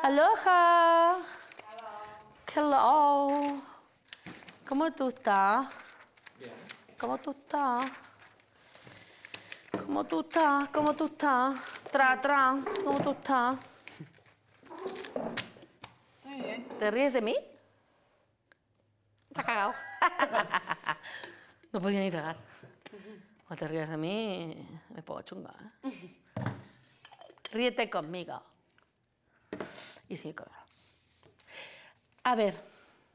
Aloha. Hello. Hello. ¿Cómo tú estás? Bien. ¿Cómo tú estás? ¿Cómo tú estás? ¿Cómo tú estás? Tra, tra. ¿Cómo tú estás? ¿Te ríes de mí? Se ha cagado. no podía ni tragar. O te ríes de mí, me puedo chungar. Ríete conmigo y A ver,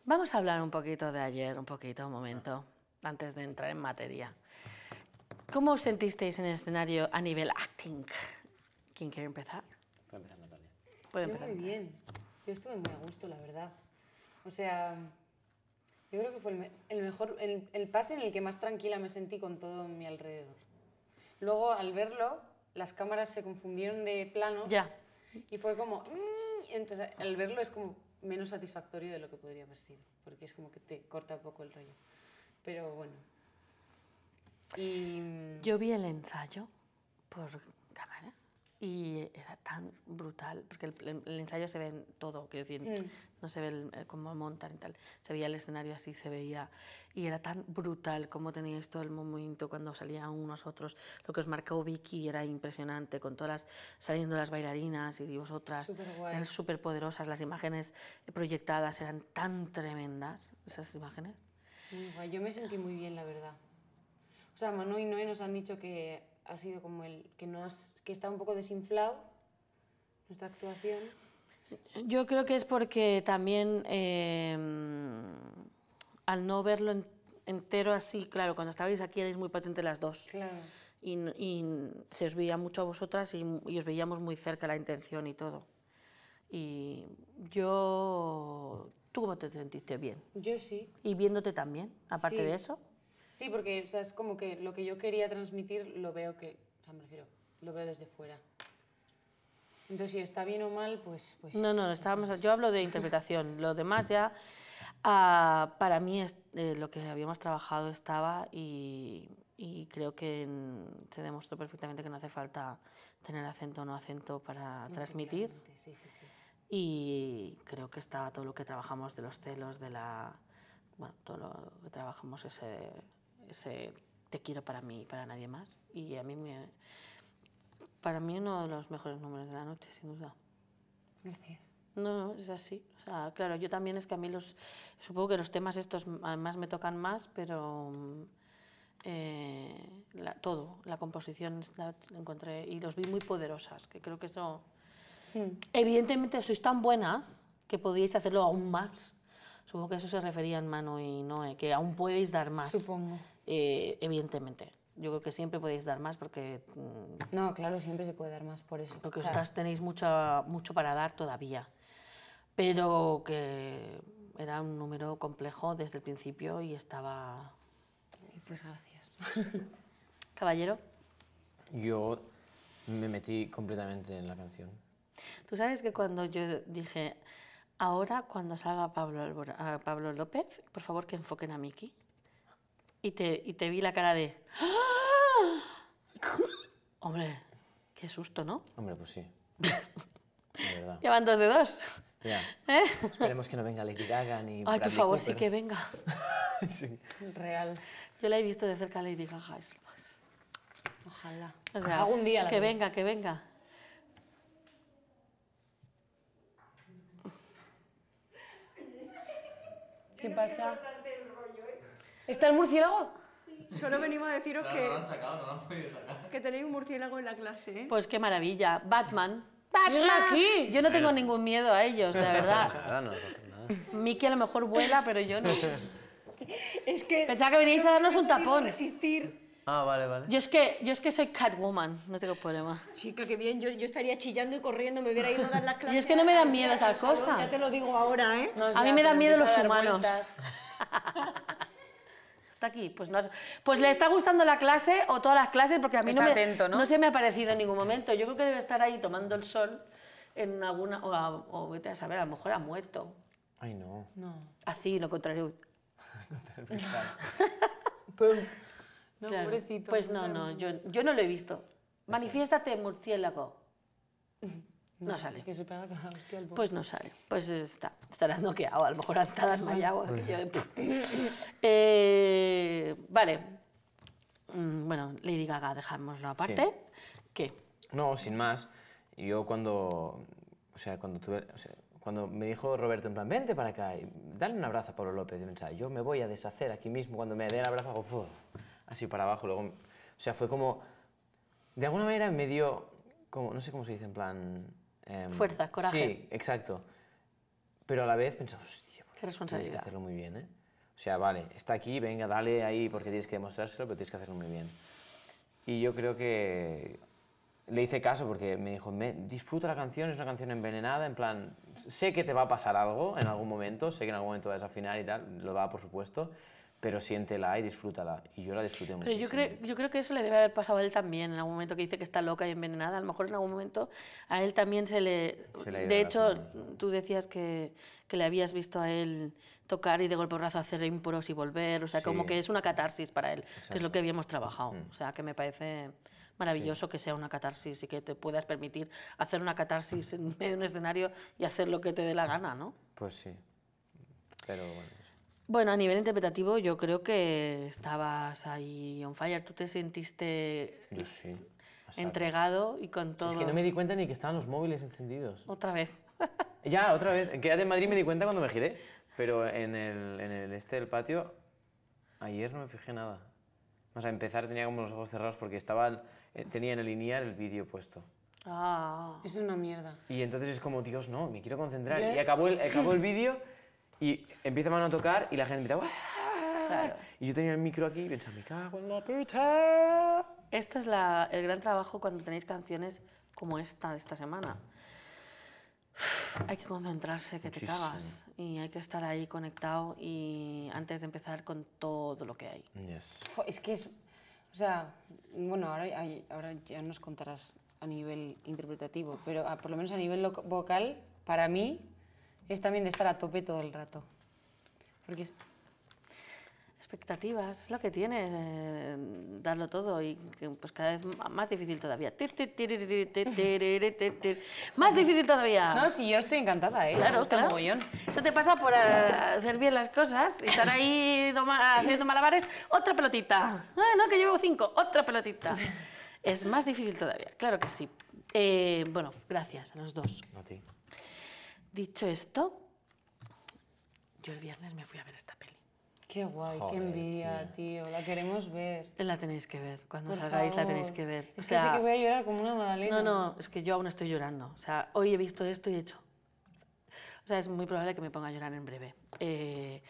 vamos a hablar un poquito de ayer, un poquito, un momento, antes de entrar en materia. ¿Cómo os sentisteis en el escenario a nivel acting? ¿Quién quiere empezar? Puede empezar Natalia. Puede empezar. Yo muy bien. Yo estuve muy a gusto, la verdad. O sea, yo creo que fue el, mejor, el, pase en el que más tranquila me sentí con todo mi alrededor. Luego, al verlo, las cámaras se confundieron de plano. Ya. Y fue como... Entonces, al verlo es como menos satisfactorio de lo que podría haber sido, porque es como que te corta un poco el rollo. Pero bueno. Y... Mm, Yo vi el ensayo por y era tan brutal, porque el, ensayo se ve en todo, quiero decir, mm. no se ve eh, cómo montan y tal, se veía el escenario así, se veía, y era tan brutal cómo teníais todo el momento cuando salían unos otros, lo que os marcó Vicky era impresionante, con todas las, saliendo las bailarinas y vosotras, eran súper poderosas, las imágenes proyectadas eran tan tremendas, esas imágenes. Yo me sentí muy bien, la verdad. O sea, Manu y Noé nos han dicho que ha sido como el que no has, que está un poco desinflado nuestra actuación. Yo creo que es porque también em, al no verlo entero así, claro, cuando estabais aquí erais muy patentes las dos. Claro. Y, se os veía mucho a vosotras y, os veíamos muy cerca la intención y todo. Y yo ¿Tú cómo te sentiste? ¿Bien? Yo sí. ¿Y viéndote también, aparte de eso? Sí, porque o sea, es como que lo que yo quería transmitir lo veo que, o sea, me refiero, lo veo desde fuera. Entonces, si está bien o mal, pues... pues no, no, estábamos, yo hablo de interpretación, lo demás ya... Ah, para mí es, eh, lo que habíamos trabajado estaba y, creo que se demostró perfectamente que no hace falta tener acento o no acento para transmitir. Y creo que estaba todo lo que trabajamos de los celos, de la... Bueno, todo lo que trabajamos ese ese te quiero para mí y para nadie más. Y a mí me... Para mí uno de los mejores números de la noche, sin duda. Gracias. No, no, es así. O sea, claro, yo también es que a mí los... Supongo que los temas estos además me tocan más, pero... Mm, eh, todo, la composición la encontré y los vi muy poderosas, que creo que eso... Hmm. Evidentemente sois tan buenas que podíais hacerlo aún más. Supongo que eso se refería en Mano y Noé, que aún podéis dar más. Supongo. Eh, evidentemente. Yo creo que siempre podéis dar más porque... Mm, no, claro, siempre se puede dar más por eso. Porque claro. tenéis mucho, mucho para dar todavía. Pero que era un número complejo desde el principio y estaba... Pues gracias. Caballero. Yo me metí completamente en la canción. Tú sabes que cuando yo dije, ahora cuando salga Pablo, ah, Pablo López, por favor que enfoquen a Miki y te, vi la cara de... ¡Ah! Hombre, qué susto, ¿no? Hombre, pues sí. Llevan dos de dos. Ya. ¿Eh? Esperemos que no venga Lady Gaga ni. Ay, por favor, sí que venga. sí. Real. Yo la he visto de cerca a Lady Gaga. Es Ojalá. O sea, algún día Que venga, que venga. ¿Qué pasa? ¿Está el murciélago? Sí. Solo venimos a deciros que, que tenéis un murciélago en la clase. ¿eh? Pues qué maravilla. Batman. ¡Batman! aquí! Yo no tengo ningún miedo a ellos, de verdad. Miki Mickey a lo mejor vuela, pero yo no. Es que. Pensaba que veníais a darnos un tapón. resistir. Ah, vale, vale. Yo es que, yo es que soy Catwoman, no tengo problema. Chica, qué bien. Yo, estaría chillando y corriendo. Me hubiera ido a dar las clases. Y es que no me dan miedo estas cosas. Ya te lo digo ahora, ¿eh? A mí me dan miedo los humanos. aquí. Pues, no pues le está gustando la clase o todas las clases, porque a mí no, se me ha parecido en ningún momento. Yo creo que debe estar ahí tomando el sol en alguna. O, a, vete a saber, a lo mejor ha muerto. Ay, no. Así, lo contrario. no, pobrecito. Pues no, no, yo, yo no lo he visto. Manifiéstate, murciélago. No, sale. Pues no sale. Pues está, estarás noqueado, a lo mejor hasta las eh, vale. Mm, bueno, Lady Gaga, dejámoslo aparte. ¿Qué? No, sin más. Yo cuando. O sea, cuando tuve. cuando me dijo Roberto, en plan, vente para acá y dale un abrazo a Pablo López, yo me voy a deshacer aquí mismo. Cuando me dé el abrazo, así para abajo. Luego, o sea, fue como. De alguna manera me dio. Como, no sé cómo se dice, en plan. Em, ¿Fuerza, coraje. Sí, exacto. Pero a la vez pensamos, hostia, pues qué responsabilidad. Tienes que hacerlo muy bien, ¿eh? O sea, vale, está aquí, venga, dale ahí porque tienes que demostrárselo, pero tienes que hacerlo muy bien. Y yo creo que le hice caso porque me dijo, disfruta la canción, es una canción envenenada, en plan, sé que te va a pasar algo en algún momento, sé que en algún momento vas a final y tal, lo da, por supuesto, pero siéntela y disfrútala. Y yo la disfruté mucho. Pero yo, creo, yo creo que eso le debe haber pasado a él también, en algún momento que dice que está loca y envenenada. A lo mejor en algún momento a él también se le... de hecho, tú decías que, que, le habías visto a él tocar y de golpe brazo hacer impuros y volver. O sea, como que es una catarsis para él, que es lo que habíamos trabajado. Mm. O sea, que me parece maravilloso que sea una catarsis y que te puedas permitir hacer una catarsis en medio de un escenario y hacer lo que te dé la gana, ¿no? Pues sí. Pero bueno. Bueno, a nivel interpretativo yo creo que estabas ahí on fire. Tú te sentiste sí, entregado y con todo. Es que no me di cuenta ni que estaban los móviles encendidos. Otra vez. ya, otra vez. En Quédate en Madrid me di cuenta cuando me giré. Pero en el, este del patio, ayer no me fijé nada. O sea, empezar tenía como los ojos cerrados porque estaba, eh, tenía en el lineal el vídeo puesto. Ah. Es una mierda. Y entonces es como, Dios, no, me quiero concentrar. Y acabó el, acabó el vídeo y empieza mano a tocar y la gente empieza... Y yo tenía el micro aquí y pensaba, me cago en la puta. Este es la, el gran trabajo cuando tenéis canciones como esta de esta semana. Hay que concentrarse, que te cagas. Y hay que estar ahí conectado y antes de empezar con todo lo que hay. Es que es. O sea, bueno, ahora, ahora ya nos contarás a nivel interpretativo, pero por lo menos a nivel vocal, para mí, es también de estar a tope todo el rato. Porque es expectativas, es lo que tiene eh, darlo todo y pues cada vez más difícil todavía. más difícil todavía. No, si yo estoy encantada, ¿eh? Claro, claro. Eso te pasa por eh, hacer bien las cosas y estar ahí haciendo malabares. Otra pelotita. Ah, no, que llevo cinco. Otra pelotita. Es más difícil todavía, claro que sí. Eh, bueno, gracias a los dos. A ti. Dicho esto, yo el viernes me fui a ver esta peli. Qué guay, qué envidia, tío. La queremos ver. La tenéis que ver. Cuando salgáis la tenéis que ver. Es que, voy a llorar como una madalena. No, no, es que yo aún estoy llorando. O sea, hoy he visto esto y he hecho... O sea, es muy probable que me ponga a llorar en breve. Eh...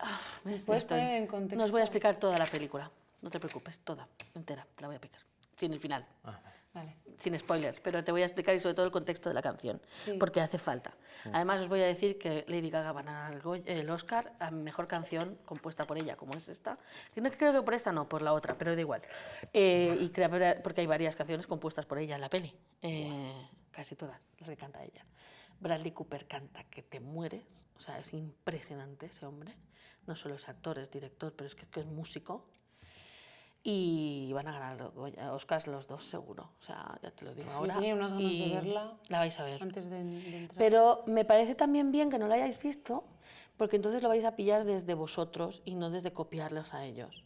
Ah, me estoy... en contexto? No os voy a explicar toda la película. No te preocupes, toda, entera. Te la voy a explicar. Sin el final. Ah. Sin spoilers, pero te voy a explicar y sobre todo el contexto de la canción, porque hace falta. Además, os voy a decir que Lady Gaga va el Oscar a mejor canción compuesta por ella, como es esta. creo que por esta no, por la otra, pero da igual. Eh, y porque hay varias canciones compuestas por ella en la peli, eh, casi todas las que canta ella. Bradley Cooper canta que te mueres, o sea, es impresionante ese hombre. No solo es actor, es director, pero es que es músico y van a ganar oscar Oscars los dos seguro, o sea, ya te lo digo ahora. Tenía unas ganas de verla. La vais a ver. Antes de, entrar. Pero me parece también bien que no la hayáis visto, porque entonces lo vais a pillar desde vosotros y no desde copiarlos a ellos.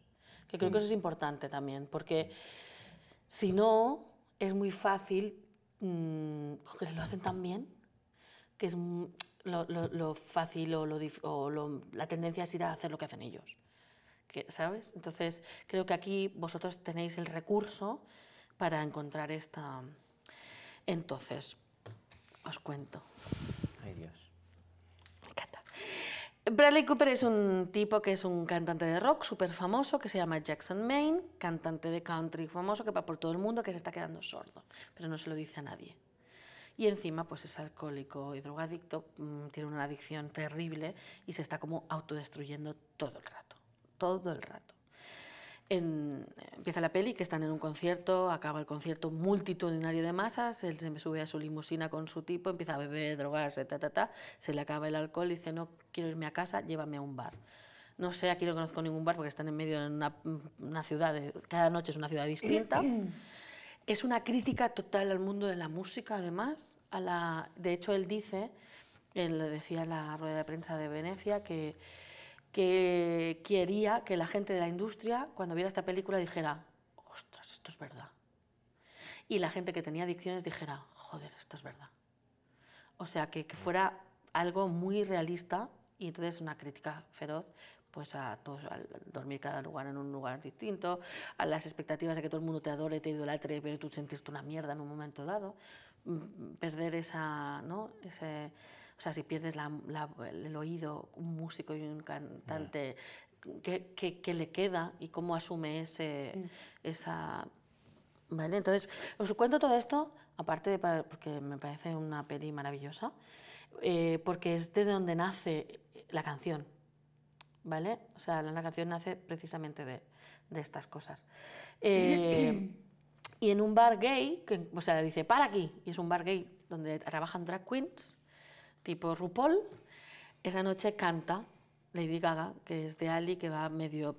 Que creo que eso es importante también, porque si no, es muy fácil, mmm, que se lo hacen tan bien, que es lo, fácil o, lo, o la tendencia es ir a hacer lo que hacen ellos. ¿sabes? Entonces creo que aquí vosotros tenéis el recurso para encontrar esta... Entonces, os cuento. Ay Dios. Me encanta. Bradley Cooper es un tipo que es un cantante de rock súper famoso que se llama Jackson Maine, cantante de country famoso que va por todo el mundo que se está quedando sordo, pero no se lo dice a nadie. Y encima pues es alcohólico y drogadicto, mm, tiene una adicción terrible y se está como autodestruyendo todo el rato todo el rato. empieza la peli, que están en un concierto, acaba el concierto multitudinario de masas, él se sube a su limusina con su tipo, empieza a beber, drogarse, ta, ta, ta, se le acaba el alcohol y dice, no quiero irme a casa, llévame a un bar. No sé, aquí no conozco ningún bar porque están en medio de una, ciudad, cada noche es una ciudad distinta. es una crítica total al mundo de la música, además. A la, de hecho, él dice, él lo decía en la rueda de prensa de Venecia, que que quería que la gente de la industria, cuando viera esta película, dijera, ostras, esto es verdad. Y la gente que tenía adicciones dijera, joder, esto es verdad. O sea, que, que fuera algo muy realista y entonces una crítica feroz pues a todos, al dormir cada lugar en un lugar distinto, a las expectativas de que todo el mundo te adore, te idolatre, pero tú sentirte una mierda en un momento dado, mm, mm, perder esa, ¿no? Ese, o sea, si pierdes el oído, un músico y un cantante, ¿qué, le queda y cómo asume ese, mm. esa... ¿Vale? Entonces, os cuento todo esto, aparte de porque me parece una peli maravillosa, eh, porque es de donde nace la canción. ¿Vale? O sea, la canción nace precisamente de, estas cosas. Eh, y en un bar gay, que, o sea, dice, para aquí, y es un bar gay donde trabajan drag queens, tipo RuPaul, esa noche canta Lady Gaga, que es de Ali, que va medio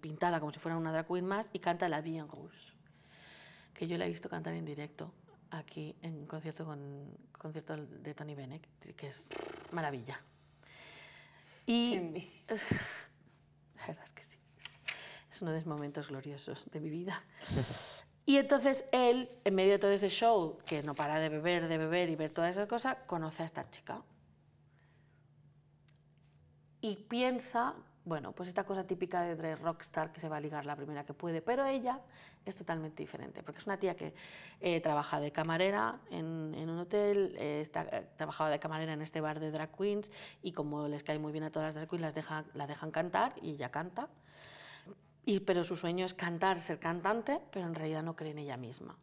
pintada como si fuera una drag queen más, y canta La Vie en Rouge, que yo la he visto cantar en directo aquí en concierto, con, concierto de Tony Bennett, que es maravilla. Y la verdad es que sí, es uno de los momentos gloriosos de mi vida. Y entonces él, en medio de todo ese show, que no para de beber, de beber y ver todas esas cosas, conoce a esta chica. Y piensa, bueno, pues esta cosa típica de rockstar que se va a ligar la primera que puede, pero ella es totalmente diferente, porque es una tía que eh, trabaja de camarera en, un hotel, eh, está, eh, trabajaba de camarera en este bar de drag queens y como les cae muy bien a todas las drag queens, las la dejan cantar y ella canta pero su sueño es cantar, ser cantante, pero en realidad no cree en ella misma.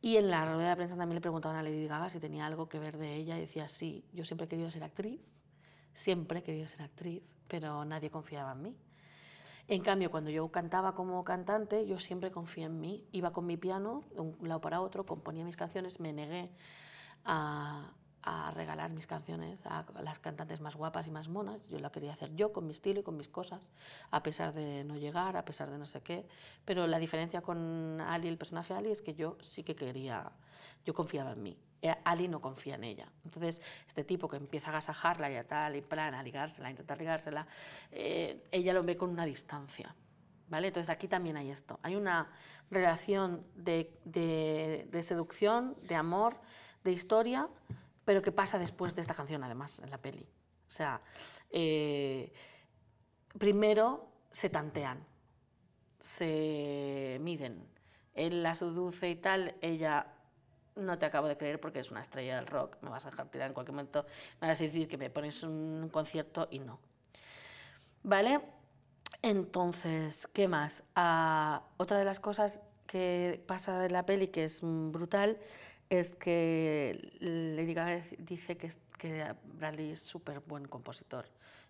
Y en la rueda de prensa también le preguntaban a Lady Gaga si tenía algo que ver de ella y decía, sí, yo siempre he querido ser actriz, siempre he querido ser actriz, pero nadie confiaba en mí. En cambio, cuando yo cantaba como cantante, yo siempre confié en mí, iba con mi piano de un lado para otro, componía mis canciones, me negué a, a regalar mis canciones a las cantantes más guapas y más monas. Yo la quería hacer yo con mi estilo y con mis cosas, a pesar de no llegar, a pesar de no sé qué. Pero la diferencia con Ali, el personaje de Ali, es que yo sí que quería, yo confiaba en mí. Eh, Ali no confía en ella. Entonces, este tipo que empieza a agasajarla y a tal, y plan, a ligársela, a intentar ligársela, eh, ella lo ve con una distancia. ¿Vale? Entonces aquí también hay esto. Hay una relación de seducción, de amor, de historia, pero ¿qué pasa después de esta canción, además, en la peli. O sea, eh, primero se tantean, se miden. Él la seduce y tal, ella no te acabo de creer porque es una estrella del rock, me vas a dejar tirar en cualquier momento, me vas a decir que me pones un concierto y no. ¿Vale? Entonces, ¿qué más? Ah, otra de las cosas que pasa en la peli que es brutal es que Lady Gaga dice que, Bradley es súper buen compositor.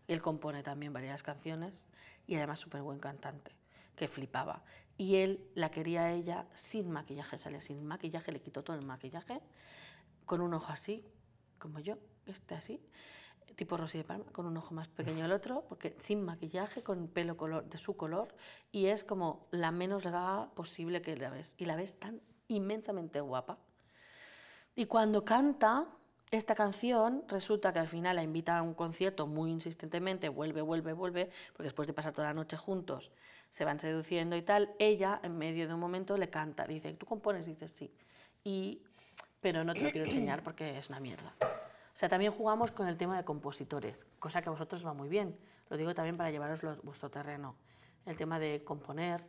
Él compone también varias canciones y además súper buen cantante, que flipaba. Y él la quería a ella sin maquillaje, salía sin maquillaje, le quitó todo el maquillaje, con un ojo así, como yo, este así, tipo Rosy de Palma, con un ojo más pequeño el otro, porque sin maquillaje, con pelo color, de su color, y es como la menos gaga posible que la ves. Y la ves tan inmensamente guapa y cuando canta esta canción, resulta que al final la invita a un concierto muy insistentemente, vuelve, vuelve, vuelve, porque después de pasar toda la noche juntos, se van seduciendo y tal, ella en medio de un momento le canta, dice, ¿tú compones? Dices, sí. Y, pero no te lo quiero enseñar porque es una mierda. O sea, también jugamos con el tema de compositores, cosa que a vosotros va muy bien. Lo digo también para llevaros vuestro terreno. El tema de componer,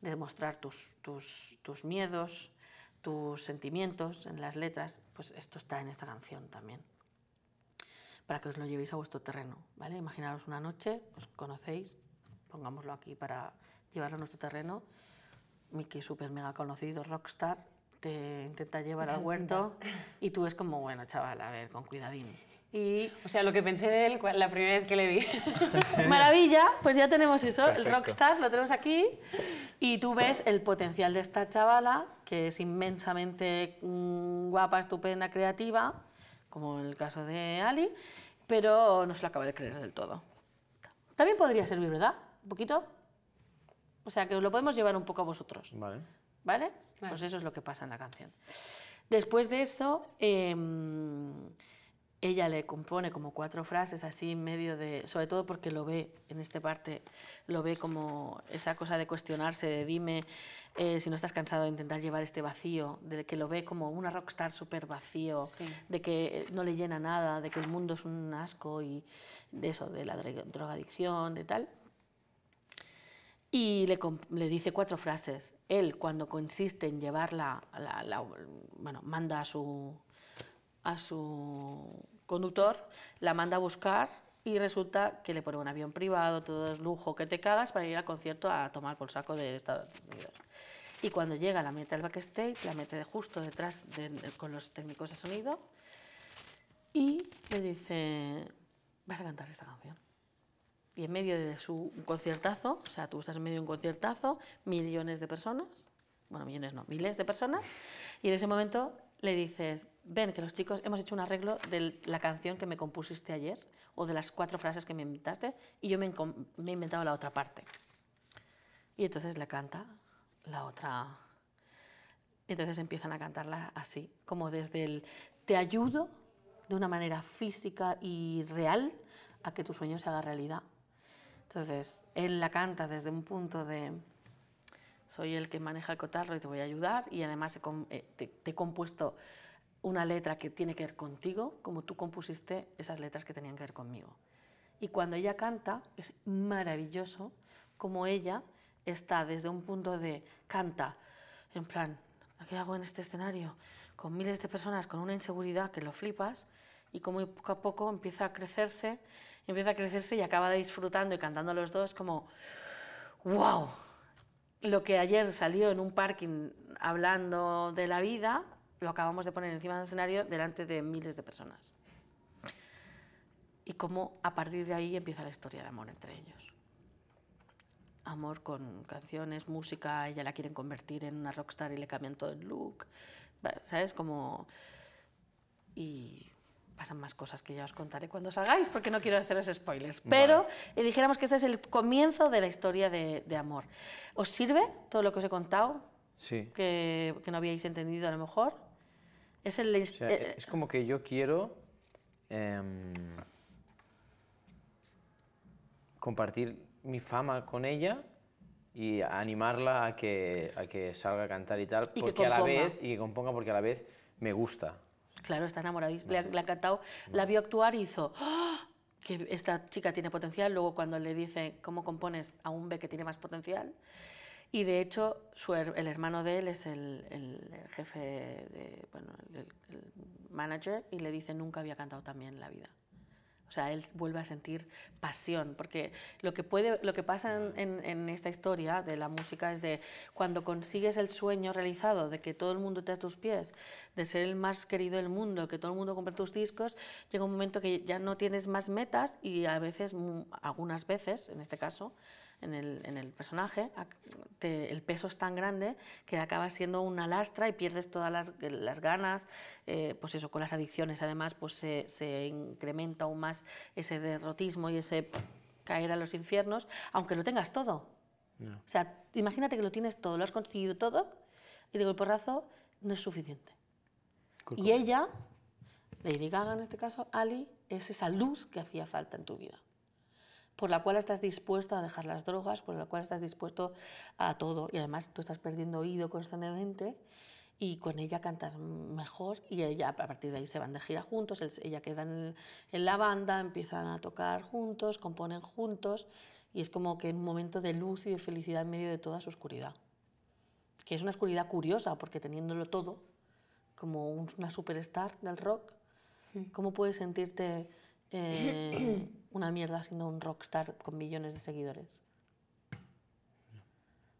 de mostrar tus, tus, tus miedos, tus sentimientos en las letras, pues esto está en esta canción también. Para que os lo llevéis a vuestro terreno, ¿vale? Imaginaros una noche, os conocéis, pongámoslo aquí para llevarlo a nuestro terreno. Mickey, súper mega conocido, rockstar, te intenta llevar al huerto y tú es como, bueno, chaval, a ver, con cuidadín. O sea, lo que pensé de él la primera vez que le vi. Maravilla, pues ya tenemos eso, el rockstar lo tenemos aquí y tú ves el potencial de esta chavala, que es inmensamente mm, guapa, estupenda, creativa, como en el caso de Ali, pero no se lo acaba de creer del todo. También podría servir, ¿verdad? Un poquito. O sea, que lo podemos llevar un poco a vosotros. Vale. ¿Vale? Pues eso es lo que pasa en la canción. Después de eso... Em, ella le compone como cuatro frases así en medio de, sobre todo porque lo ve en esta parte, lo ve como esa cosa de cuestionarse, de dime eh, si no estás cansado de intentar llevar este vacío, de que lo ve como una rockstar súper vacío, de que eh, no le llena nada, de que el mundo es un asco y de eso, de la drogadicción, de tal. Y le, dice cuatro frases. Él, cuando consiste en llevarla, bueno, manda a su, a su conductor, la manda a buscar y resulta que le pone un avión privado, todo es lujo que te cagas para ir al concierto a tomar por saco de Estados Unidos. Y cuando llega la mete al backstage, la mete justo detrás con los técnicos de sonido y le dice, vas a cantar esta canción. Y en medio de su conciertazo, o sea, tú estás en medio de un conciertazo, millones de personas, bueno, millones no, miles de personas, y en ese momento le dices, ven que los chicos hemos hecho un arreglo de la canción que me compusiste ayer o de las cuatro frases que me inventaste y yo me, he inventado la otra parte. Y entonces la canta la otra. Y entonces empiezan a cantarla así, como desde el te ayudo de una manera física y real a que tu sueño se haga realidad. Entonces, él la canta desde un punto de soy el que maneja el cotarro y te voy a ayudar y además eh, te, he compuesto una letra que tiene que ver contigo, como tú compusiste esas letras que tenían que ver conmigo. Y cuando ella canta, es maravilloso como ella está desde un punto de canta, en plan, ¿qué hago en este escenario? Con miles de personas, con una inseguridad que lo flipas, y como poco a poco empieza a crecerse, empieza a crecerse y acaba disfrutando y cantando los dos como, wow, lo que ayer salió en un parking hablando de la vida, lo acabamos de poner encima del escenario delante de miles de personas. Y cómo a partir de ahí empieza la historia de amor entre ellos. Amor con canciones, música, ella la quieren convertir en una rockstar y le cambian todo el look. ¿Sabes? Como. Y pasan más cosas que ya os contaré cuando os hagáis, porque no quiero haceros spoilers. Pero eh, dijéramos que este es el comienzo de la historia de, amor. ¿Os sirve todo lo que os he contado? Sí. Que, no habíais entendido a lo mejor. Es, el, e, es como que yo quiero em, compartir mi fama con ella y animarla a que, a que salga a cantar y tal, porque a la vez, y que componga porque a la vez me gusta. Claro, está enamorado. la le, ha, cantado, La vio actuar y hizo... ¡Ah! que esta chica tiene potencial, luego cuando le dice cómo compones, aún ve que tiene más potencial. Y de hecho, el hermano de él es el, jefe, el, manager, y le dice, nunca había cantado tan bien en la vida. O sea, él vuelve a sentir pasión, porque lo que, pasa en, esta historia de la música es de cuando consigues el sueño realizado de que todo el mundo te a tus pies, de ser el más querido del mundo, que todo el mundo compre tus discos, llega un momento que ya no tienes más metas y a veces, algunas veces, en este caso, en el, personaje, el peso es tan grande que acaba siendo una lastra y pierdes todas las, ganas, eh, pues eso, con las adicciones además, pues se, incrementa aún más ese derrotismo y ese caer a los infiernos, aunque lo tengas todo. O sea, imagínate que lo tienes todo, lo has conseguido todo, y digo, el porrazo no es suficiente. Y ella, Lady Gaga en este caso, Ali, es esa luz que hacía falta en tu vida por la cual estás dispuesto a dejar las drogas, por la cual estás dispuesto a todo. Y además tú estás perdiendo oído constantemente y con ella cantas mejor y ella a partir de ahí se van de gira juntos, ella queda en, la banda, empiezan a tocar juntos, componen juntos y es como que en un momento de luz y de felicidad en medio de toda su oscuridad. Que es una oscuridad curiosa porque teniéndolo todo, como una superstar del rock, hmm. ¿cómo puedes sentirte... Eh, una mierda siendo un rockstar con millones de seguidores.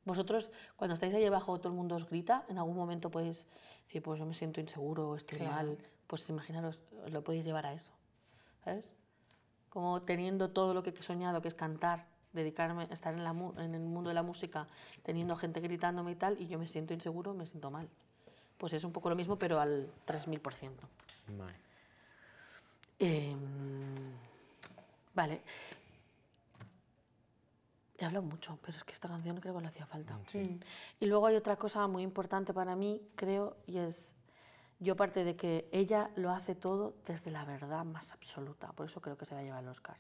Vosotros, cuando estáis ahí abajo, todo el mundo os grita, en algún momento podéis decir, pues yo me siento inseguro, estoy mal, pues imaginaros, os lo podéis llevar a eso, ¿sabes? Como teniendo todo lo que he soñado, que es cantar, dedicarme, estar en, en el mundo de la música, teniendo gente gritándome y tal, y yo me siento inseguro, me siento mal. Pues es un poco lo mismo, pero al 3000%. Vale. Eh, Vale. He hablado mucho, pero es que esta canción creo que le hacía falta. Mm. Y luego hay otra cosa muy importante para mí, creo, y es, yo parte de que ella lo hace todo desde la verdad más absoluta, por eso creo que se va a llevar el Oscar.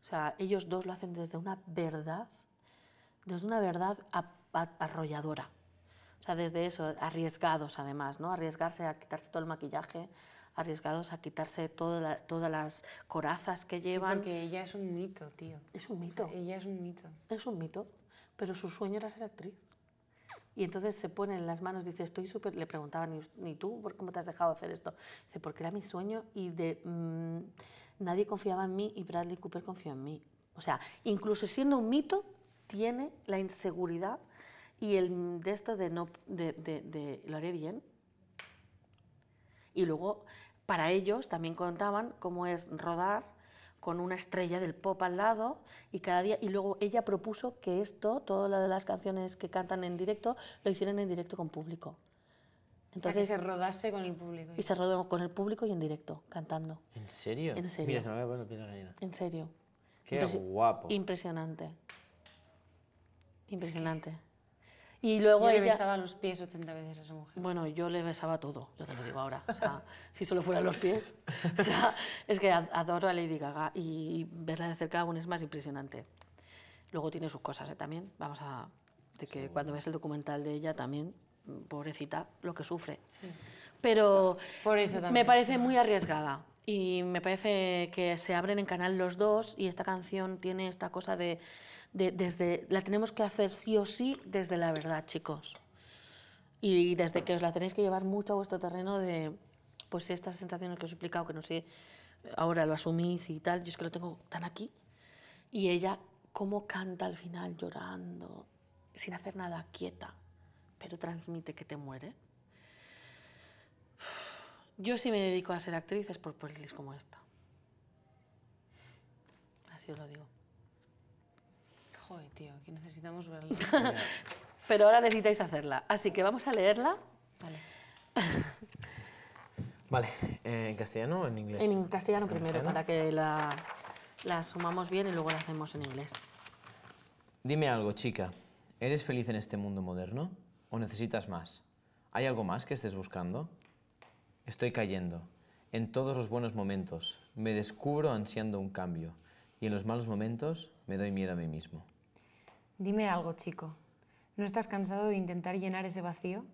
O sea, ellos dos lo hacen desde una verdad, desde una verdad arrolladora. O sea, desde eso, arriesgados además, ¿no? Arriesgarse a quitarse todo el maquillaje, arriesgados a quitarse todas todas las corazas que llevan. Sí, porque ella es un mito, tío. Es un mito. Ella es un mito. Es un mito, pero su sueño era ser actriz. Y entonces se pone en las manos, dice, estoy súper... Le preguntaba, ni tú, ¿por cómo te has dejado hacer esto? Dice, porque era mi sueño y de... Mm, nadie confiaba en mí y Bradley Cooper confió en mí. O sea, incluso siendo un mito, tiene la inseguridad y el de esto de no... de, de, de lo haré bien. Y luego para ellos también contaban cómo es rodar con una estrella del pop al lado y cada día y luego ella propuso que esto, todas de las canciones que cantan en directo, lo hicieran en directo con público. Entonces, que se rodase con el público. Y se rodó con el público y en directo, cantando. ¿En serio? En serio. Qué guapo. Impresionante. Impresionante. Y luego le besaba los pies 80 veces a esa mujer. Bueno, yo le besaba todo, yo te lo digo ahora. O sea, si solo fueran los pies. O sea, es que adoro a Lady Gaga y verla de cerca aún es más impresionante. Luego tiene sus cosas ¿eh? también. Vamos a. De que cuando ves el documental de ella también, pobrecita, lo que sufre. Pero Por eso me parece muy arriesgada. Y me parece que se abren en canal los dos y esta canción tiene esta cosa de desde, la tenemos que hacer sí o sí desde la verdad, chicos. Y desde que os la tenéis que llevar mucho a vuestro terreno de, pues estas sensaciones que os he explicado, que no sé, ahora lo asumís y tal, yo es que lo tengo tan aquí. Y ella, cómo canta al final llorando, sin hacer nada, quieta, pero transmite que te mueres. Yo sí me dedico a ser actriz es por pelis como esta. Así os lo digo. Joder, tío, aquí necesitamos verla. Pero ahora necesitáis hacerla. Así que vamos a leerla. Vale. vale, eh, ¿en castellano o en inglés? En castellano primero, para que la, la sumamos bien y luego la hacemos en inglés. Dime algo, chica. ¿Eres feliz en este mundo moderno? ¿O necesitas más? ¿Hay algo más que estés buscando? Estoy cayendo. En todos los buenos momentos me descubro ansiando un cambio y en los malos momentos me doy miedo a mí mismo. Dime algo, chico. ¿No estás cansado de intentar llenar ese vacío?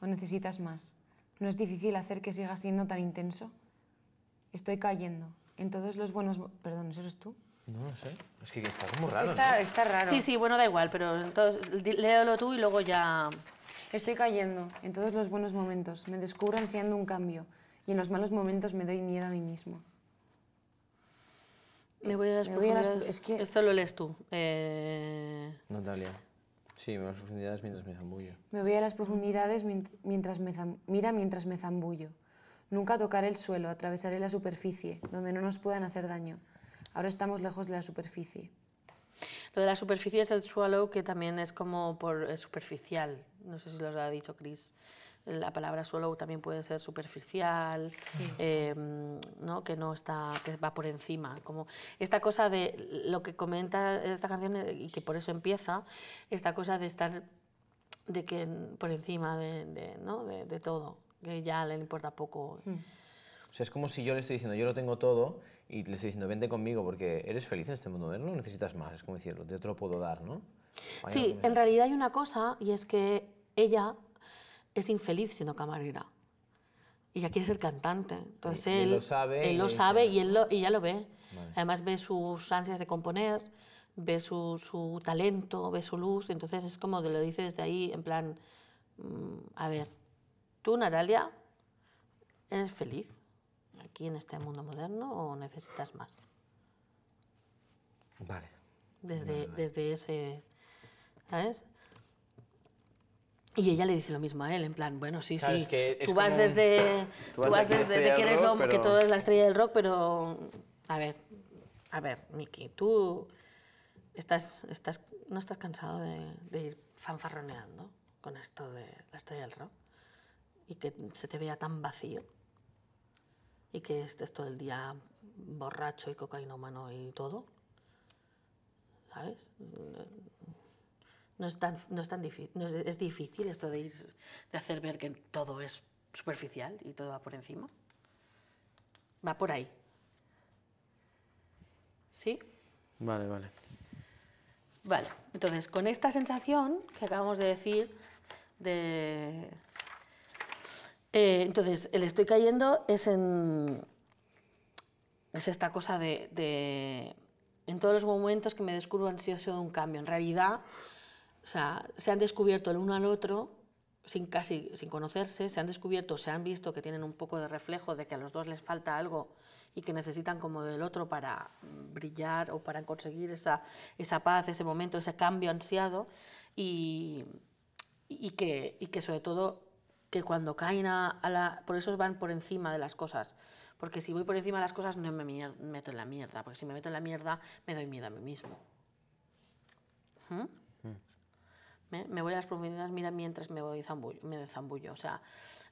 ¿O necesitas más? ¿No es difícil hacer que siga siendo tan intenso? Estoy cayendo. En todos los buenos... Perdón, ¿eso eres tú? No lo sé. Es que está como raro, está, raro. Sí, sí, bueno, da igual, pero entonces léelo tú y luego ya... Estoy cayendo. En todos los buenos momentos me descubro siendo un cambio y en los malos momentos me doy miedo a mí mismo. Me voy a las, Esto lo lees tú. Eh. Natalia. Sí, me voy a las profundidades mientras me zambullo. Me voy a las profundidades mientras me mira mientras me zambullo. Nunca tocaré el suelo, atravesaré la superficie, donde no nos puedan hacer daño. Ahora estamos lejos de la superficie. Lo de la superficie es el suelo, que también es como por superficial. No sé si lo ha dicho Chris la palabra solo también puede ser superficial, em, ¿no? que no está, que va por encima. Como esta cosa de lo que comenta esta canción eh, y que por eso empieza, esta cosa de estar de que por encima de, ¿no? de, todo, que ya le importa poco. Mm. O sea, es como si yo le estoy diciendo, yo lo tengo todo, y le estoy diciendo, vente conmigo porque eres feliz en este mundo de no necesitas más, es como decirlo, de te puedo dar, ¿no? sí, en realidad hay una cosa, y es que ella es infeliz siendo camarera. y ya quiere ser cantante. Entonces él, lo sabe. lo sabe y, él lo, y lo ve. Además ve sus ansias de componer, ve su, talento, ve su luz. Entonces es como te lo dice desde ahí, en plan, mm, a ver, tú, Natalia, eres feliz aquí en este mundo moderno o necesitas más. Vale. Desde, desde ese, ¿sabes? Y ella le dice lo mismo a él, en plan, bueno, sí, sí, que tú, vas desde, tú, vas, desde, que eres lo, que todo es la estrella del rock, pero a ver, a ver, Miki, tú estás, estás, no estás cansado de, ir fanfarroneando con esto de la estrella del rock y que se te vea tan vacío y que estés todo el día borracho y humano y todo, ¿sabes? No es, tan, no es, no es, difícil esto de, de hacer ver que todo es superficial y todo va por encima. Va por ahí. ¿Sí? Vale, vale. Vale, entonces con esta sensación que acabamos de decir, de... Eh, entonces el estoy cayendo es en... Es esta cosa de, de... En todos los momentos que me descubro ansioso de un cambio. En realidad o sea, se han descubierto el uno al otro sin casi sin conocerse, se han descubierto, se han visto que tienen un poco de reflejo de que a los dos les falta algo y que necesitan como del otro para brillar o para conseguir esa, paz, ese momento, ese cambio ansiado y, que, y sobre todo que cuando caen a, la... Por eso van por encima de las cosas. Porque si voy por encima de las cosas no me meto en la mierda. Porque si me meto en la mierda me doy miedo a mí mismo. ¿Mm? ¿eh? Me voy a las profundidades, mira, mientras me voy zambullo, me zambullo. O sea,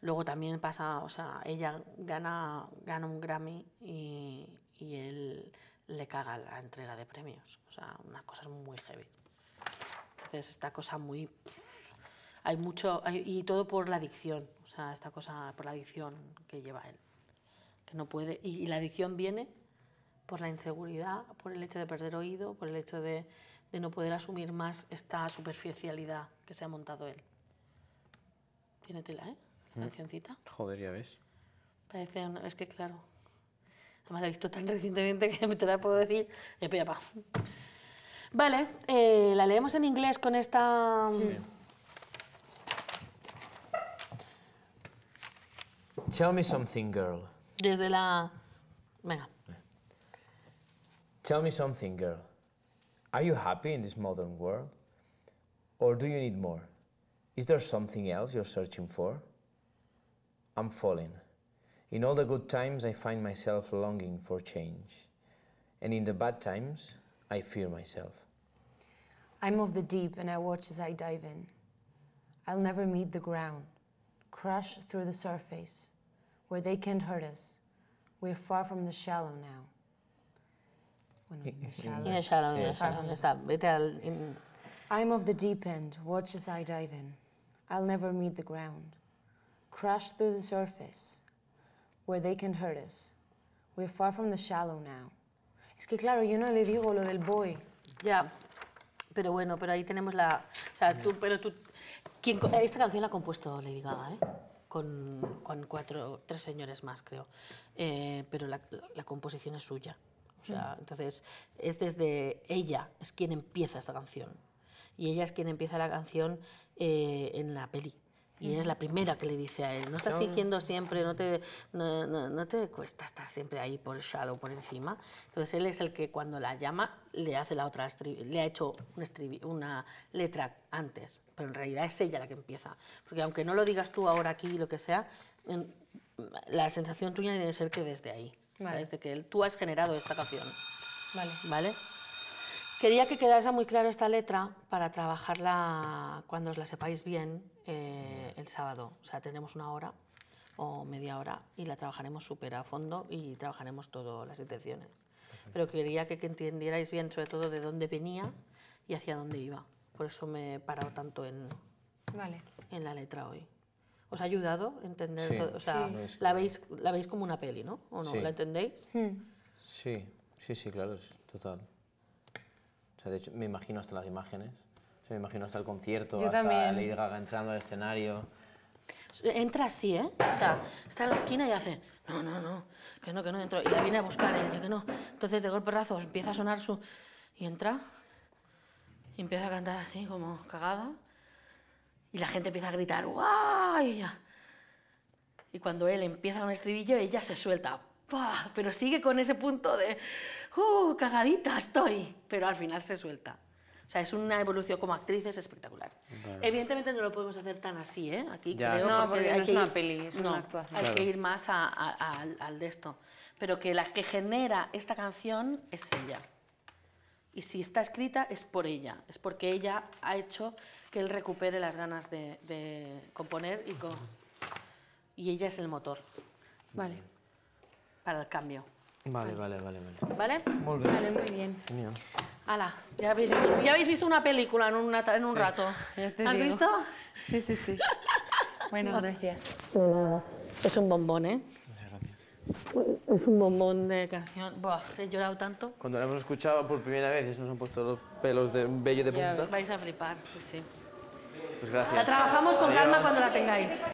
luego también pasa, o sea, ella gana, gana un Grammy y, él le caga la entrega de premios. O sea, unas cosas muy heavy. Entonces, esta cosa muy... Hay mucho... y todo por la adicción. O sea, esta cosa por la adicción que lleva él. Que no puede... y la adicción viene por la inseguridad, por el hecho de perder oído, por el hecho de de no poder asumir más esta superficialidad que se ha montado él. Tiene tela, ¿eh? La mm. cancioncita. Joder, ya ves. Parece una... Es que claro. Además la he visto tan recientemente que te la puedo decir. Pues vale, eh, la leemos en inglés con esta... Sí. Tell me something, girl. Desde la... Venga. Tell me something, girl. Are you happy in this modern world? Or do you need more? Is there something else you're searching for? I'm falling. In all the good times, I find myself longing for change. And in the bad times, I fear myself. I am of the deep and I watch as I dive in. I'll never meet the ground, crash through the surface, where they can't hurt us. We're far from the shallow now. Bueno, in shallow. shallow, Está, vete al, I'm of the deep end, watch as I dive in. I'll never meet the ground. Crash through the surface, where they can hurt us. We're far from the shallow now. Es que claro, yo no le digo lo del boy. Ya, pero bueno, pero ahí tenemos la... O sea, tú, pero tú... esta canción la ha compuesto Lady Gaga, ¿eh? Con, con cuatro, tres señores más, creo. Eh, pero la, la composición es suya entonces es desde ella, es quien empieza esta canción. Y ella es quien empieza la canción eh, en la peli. Y es la primera que le dice a él, no estás oh. fingiendo siempre, no te, no, te cuesta estar siempre ahí por shallow, por encima. Entonces él es el que cuando la llama le hace la otra le ha hecho una, una letra antes, pero en realidad es ella la que empieza. Porque aunque no lo digas tú ahora aquí, lo que sea, la sensación tuya debe ser que desde ahí. Vale. Desde que tú has generado esta canción. Vale. ¿Vale? Quería que quedase muy claro esta letra para trabajarla cuando os la sepáis bien eh, el sábado. O sea, tenemos una hora o media hora y la trabajaremos súper a fondo y trabajaremos todas las intenciones. Pero quería que, entendierais bien sobre todo de dónde venía y hacia dónde iba. Por eso me he parado tanto en, en la letra hoy. ¿Os ha ayudado a entender todo? O sea, la, veis, la veis como una peli, ¿no? ¿O no? ¿La entendéis? Hmm. Sí, sí, sí, claro, es total. O sea, de hecho, me imagino hasta las imágenes. me imagino hasta el concierto, hasta también. Lady Gaga entrando al escenario. Entra así, ¿eh? O sea, está en la esquina y hace, no, no, no, que no, que no entro. Y la viene a buscar él, que no. Entonces, de golpe razo, empieza a sonar su... Y entra y empieza a cantar así, como cagada. Y la gente empieza a gritar, ¡guau! Y cuando él empieza un estribillo, ella se suelta, pero sigue con ese punto de, ¡uh, cagadita estoy! Pero al final se suelta. O sea, es una evolución como actriz, es espectacular. Evidentemente no lo podemos hacer tan así, ¿eh? Aquí creo no, porque, hay no es una peli, es una actuación. Hay que ir más al de esto. Pero que la que genera esta canción es ella. Y si está escrita es por ella, es porque ella ha hecho que él recupere las ganas de, componer y, y ella es el motor. Vale. Para el cambio. Vale, vale, vale. Vale, ¿Vale? Muy bien. Vale, muy bien. Genial. ¡Hala! ya habéis visto, una película en, en un rato. ¿Has visto? Sí, sí, sí. bueno, gracias. es un bombón, ¿eh? Muchas gracias. Es un bombón de canción. Buah, he llorado tanto. Cuando la hemos escuchado por primera vez nos han puesto los pelos de un vello de punta. Ya, vais a flipar, pues sí. Pues la trabajamos con calma cuando la tengáis.